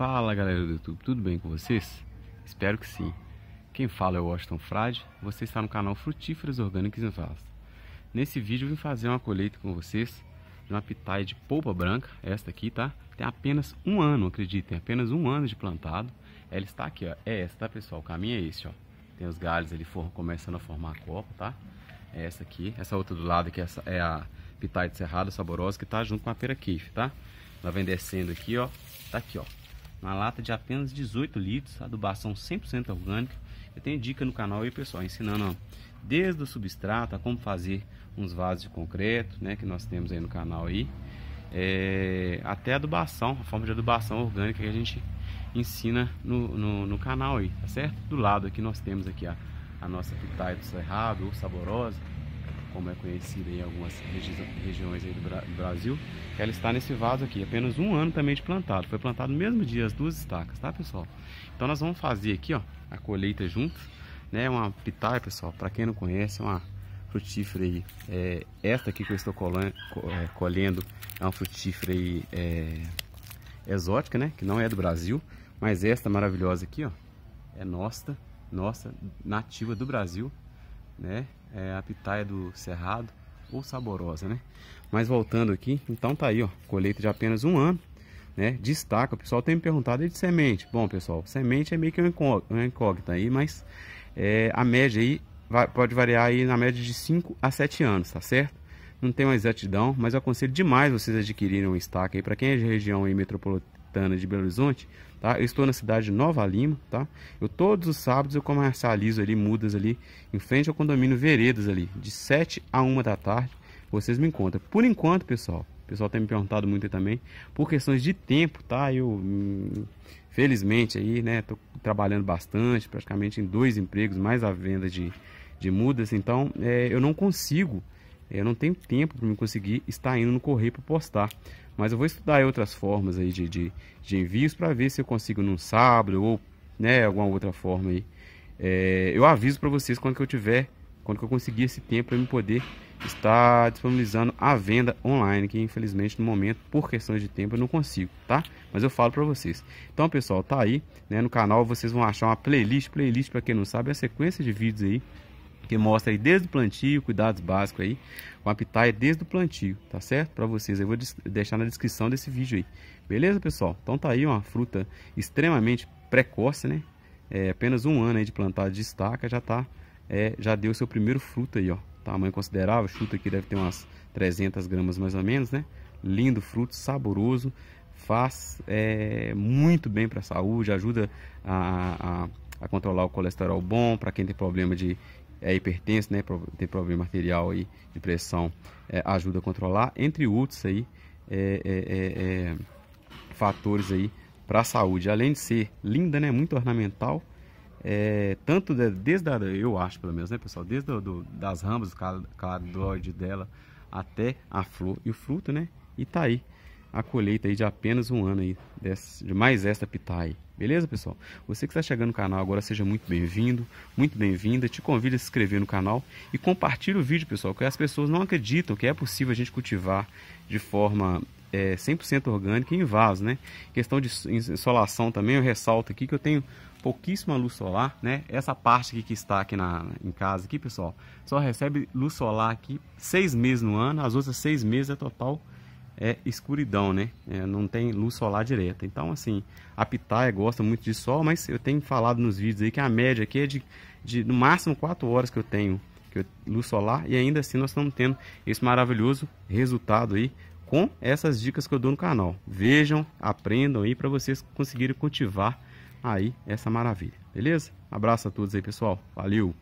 Fala galera do YouTube, tudo bem com vocês? Espero que sim. Quem fala é o Washington Frade, você está no canal Frutíferas Orgânicas em Vaso. Nesse vídeo eu vim fazer uma colheita com vocês de uma pitaia de polpa branca, esta aqui, tá? Tem apenas um ano, acreditem, apenas um ano de plantado. Ela está aqui, ó, é essa, tá pessoal? O caminho é esse, ó. Tem os galhos ali for, começando a formar copo, copa, tá? É essa aqui, essa outra do lado que é, é a pitaia de cerrado saborosa que tá junto com a pera queife, tá? Ela vem descendo aqui, ó, tá aqui, ó, uma lata de apenas 18 litros, adubação 100% orgânica. Eu tenho dica no canal aí, pessoal, ensinando ó, desde o substrato a como fazer uns vasos de concreto, né, que nós temos aí no canal aí, é, até adubação, a forma de adubação orgânica que a gente ensina no, no, no canal aí, tá certo? Do lado aqui nós temos aqui a, a nossa pitaia do cerrado, ou saborosa, como é conhecida em algumas regi regiões do Bra Brasil, ela está nesse vaso aqui, apenas um ano também de plantado. Foi plantado no mesmo dia as duas estacas, tá pessoal? Então nós vamos fazer aqui, ó, a colheita junto. né? Uma pitaia, pessoal, para quem não conhece, é uma frutífera aí. É, esta aqui que eu estou é, colhendo é uma frutífera aí, é, exótica, né? Que não é do Brasil, mas esta maravilhosa aqui, ó, é nossa, nossa, nativa do Brasil, né? é, a pitaia do cerrado ou saborosa, né? Mas voltando aqui, então tá aí, ó, colheita de apenas um ano, né? Destaca, o pessoal tem me perguntado de semente. Bom, pessoal, semente é meio que uma incógnita aí, mas é, a média aí vai, pode variar aí na média de 5 a 7 anos, tá certo? Não tem uma exatidão, mas eu aconselho demais vocês adquirirem um estaca aí para quem é de região aí metropolitana de Belo Horizonte, tá? Eu estou na cidade de Nova Lima, tá? Eu todos os sábados eu comercializo ali mudas ali em frente ao condomínio Veredas ali, de 7 a 1 da tarde. Vocês me encontram. Por enquanto, pessoal, o pessoal tem me perguntado muito aí também por questões de tempo, tá? Eu hum, felizmente aí, né, tô trabalhando bastante, praticamente em dois empregos, mais a venda de de mudas, então é, eu não consigo eu não tenho tempo para me conseguir estar indo no correio para postar. Mas eu vou estudar outras formas aí de, de, de envios para ver se eu consigo num sábado ou né, alguma outra forma aí. É, eu aviso para vocês quando que eu tiver, quando que eu conseguir esse tempo para me poder estar disponibilizando a venda online, que infelizmente no momento, por questões de tempo, eu não consigo, tá? Mas eu falo para vocês. Então, pessoal, tá aí, né, no canal vocês vão achar uma playlist, playlist para quem não sabe, é a sequência de vídeos aí que mostra aí desde o plantio, cuidados básicos aí, com a pitaia desde o plantio, tá certo? Para vocês, eu vou deixar na descrição desse vídeo aí. Beleza, pessoal? Então tá aí uma fruta extremamente precoce, né? É, apenas um ano aí de plantado de estaca já tá, é, já deu seu primeiro fruto aí, ó. Tamanho considerável, chuta aqui deve ter umas 300 gramas mais ou menos, né? Lindo fruto, saboroso, faz é, muito bem para a saúde, ajuda a, a a controlar o colesterol bom, para quem tem problema de é hipertenso, né, tem problema arterial aí de pressão, é, ajuda a controlar, entre outros aí, é, é, é, é fatores aí para a saúde. Além de ser linda, né, muito ornamental, é, tanto de, desde a, eu acho pelo menos, né, pessoal, desde do, das ramas, do dela até a flor e o fruto, né, e tá aí a colheita aí de apenas um ano aí de mais esta pitaia. Beleza, pessoal? Você que está chegando no canal agora, seja muito bem-vindo, muito bem-vinda. Te convido a se inscrever no canal e compartilhe o vídeo, pessoal, que as pessoas não acreditam que é possível a gente cultivar de forma é, 100% orgânica em vaso, né? Questão de insolação também, eu ressalto aqui que eu tenho pouquíssima luz solar, né? Essa parte aqui que está aqui na, em casa, aqui, pessoal, só recebe luz solar aqui seis meses no ano, as outras seis meses é total é escuridão, né? É, não tem luz solar direta. Então, assim, a pitaia gosta muito de sol, mas eu tenho falado nos vídeos aí que a média aqui é de, de no máximo 4 horas que eu tenho que eu, luz solar e ainda assim nós estamos tendo esse maravilhoso resultado aí com essas dicas que eu dou no canal. Vejam, aprendam aí para vocês conseguirem cultivar aí essa maravilha, beleza? Abraço a todos aí, pessoal. Valeu!